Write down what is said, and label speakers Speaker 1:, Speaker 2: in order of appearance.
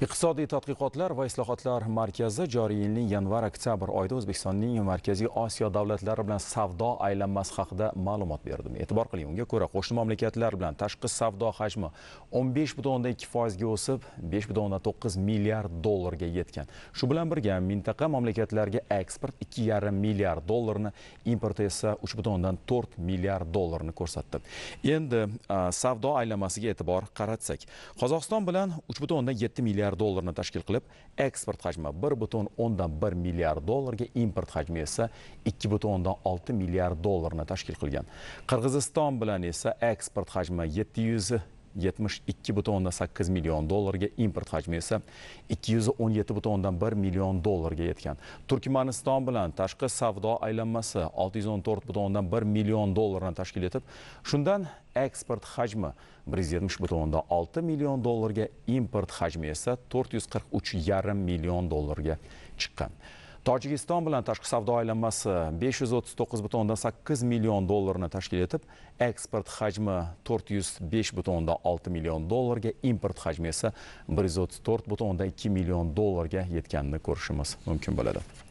Speaker 1: iqtisodiy tadqiqotlar va islohotlar markazi joriy yilning yanvar oktyabr oyida o'zbekistonning markaziy osiyo davlatlari bilan savdo aylanmasi haqida ma'lumot berdi e'tibor qiling unga ko'ra qo'shni mamlakatlar bilan tashqi savdo hajmi 15.2% butun o'ndan ikki foizga o'sib besh butun o'ndan to'qqiz milliard dollarga yetgan shu bilan birga mintaqa mamlakatlarga eksport ikki yarim milliard dollarni import esa uch butun o'ndan to'rt milliard dollarni ko'rsatdi endi savdo aylanmasiga e'tibor qaratsak qozog'iston bilan uch butun o'ndan yetti milliard milliard dollarni tashkil qilib eksport hajmi bir butun o'ndan bir milliard dollarga import hajmi esa ikki butun o'ndan olti milliard dollarni tashkil qilgan qirg'iziston bilan esa eksport hajmi yetti yuz 72 8 million dollarga import hajmi esa 217 1 million dollarga yetgan turkmaniston bilan tashqi savdo aylanmasi 614 1 million dollarni tashkil etib shundan eksport hajmi 170 6 million dollarga import hajmi esa 443,5 million dollarga chiqqan tojikiston bilan tashqi savdo aylanmasi besh yuz o'ttiz to'qqiz butun o'ndan sakkiz million dollarni tashkil etib eksport hajmi to'rt yuz besh butun o'ndan olti million dollarga import hajmi esa bir yuz o'ttiz to'rt butun o'ndan ikki million dollarga yetganini ko'rishimiz mumkin bo'ladi